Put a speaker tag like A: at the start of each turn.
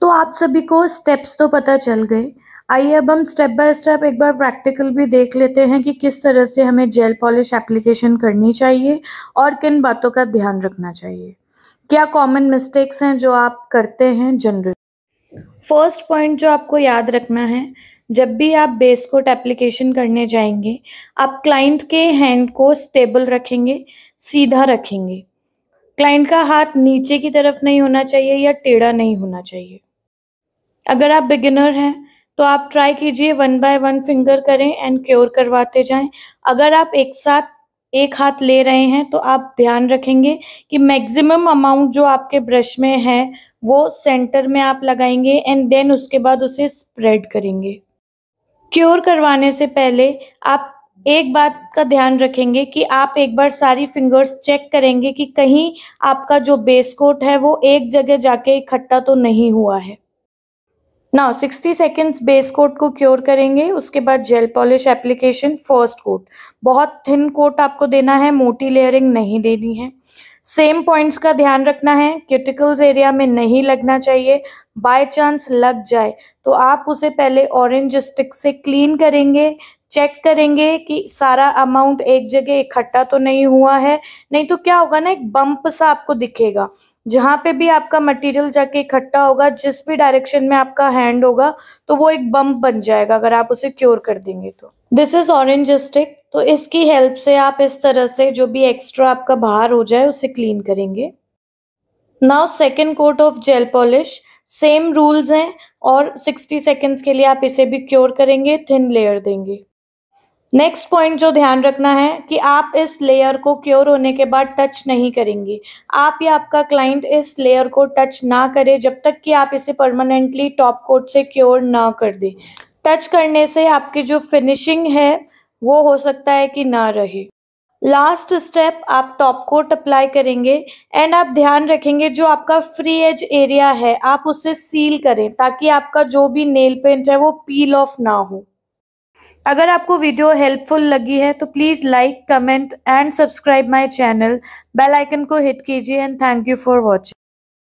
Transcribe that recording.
A: तो आप सभी को स्टेप्स तो पता चल गए आइए अब हम स्टेप बाय स्टेप एक बार प्रैक्टिकल भी देख लेते हैं कि किस तरह से हमें जेल पॉलिश एप्लीकेशन करनी चाहिए और किन बातों का ध्यान रखना चाहिए क्या कॉमन मिस्टेक्स हैं जो आप करते हैं जनरल फर्स्ट पॉइंट जो आपको याद रखना है जब भी आप बेस कोट एप्लीकेशन करने जाएंगे आप क्लाइंट के हैंड को स्टेबल रखेंगे सीधा रखेंगे क्लाइंट का हाथ नीचे की तरफ नहीं होना चाहिए या टेढ़ा नहीं होना चाहिए अगर आप बिगिनर हैं तो आप ट्राई कीजिए वन बाय वन फिंगर करें एंड क्योर करवाते जाएं अगर आप एक साथ एक हाथ ले रहे हैं तो आप ध्यान रखेंगे कि मैक्सिमम अमाउंट जो आपके ब्रश में है वो सेंटर में आप लगाएंगे एंड देन उसके बाद उसे स्प्रेड करेंगे क्योर करवाने से पहले आप एक बात का ध्यान रखेंगे कि आप एक बार सारी फिंगर्स चेक करेंगे कि कहीं आपका जो बेस कोट है वो एक जगह जाके इकट्ठा तो नहीं हुआ है नाउ 60 सेकेंड्स बेस कोट को क्योर करेंगे उसके बाद gel polish application first coat बहुत थिन कोट आपको देना है मोटी लेयरिंग नहीं देनी है सेम पॉइंट्स का ध्यान रखना है क्यूटिकल्स एरिया में नहीं लगना चाहिए बाय चांस लग जाए तो आप उसे पहले ऑरेंज स्टिक से क्लीन करेंगे चेक करेंगे कि सारा अमाउंट एक जगह इकट्ठा तो नहीं हुआ है नहीं तो क्या होगा ना एक बम्प सा आपको दिखेगा जहाँ पे भी आपका मटेरियल जाके इकट्ठा होगा जिस भी डायरेक्शन में आपका हैंड होगा तो वो एक बम्प बन जाएगा अगर आप उसे क्योर कर देंगे तो दिस इज ऑरेंज स्टिक तो इसकी हेल्प से आप इस तरह से जो भी एक्स्ट्रा आपका बाहर हो जाए उसे क्लीन करेंगे now second coat of gel polish same rules हैं और 60 सेकेंड्स के लिए आप इसे भी क्योर करेंगे थिन लेयर देंगे नेक्स्ट पॉइंट जो ध्यान रखना है कि आप इस लेयर को क्योर होने के बाद टच नहीं करेंगी आप या आपका क्लाइंट इस लेयर को टच ना करे जब तक कि आप इसे परमानेंटली टॉप कोट से क्योर ना कर दे टच करने से आपकी जो फिनिशिंग है वो हो सकता है कि ना रहे लास्ट स्टेप आप टॉप कोट अप्लाई करेंगे एंड आप ध्यान रखेंगे जो आपका फ्री एज एरिया है आप उसे सील करें ताकि आपका जो भी नेल पेंट है वो पील ऑफ ना हो अगर आपको वीडियो हेल्पफुल लगी है तो please like comment and subscribe my channel bell icon को हिट कीजिए and thank you for watching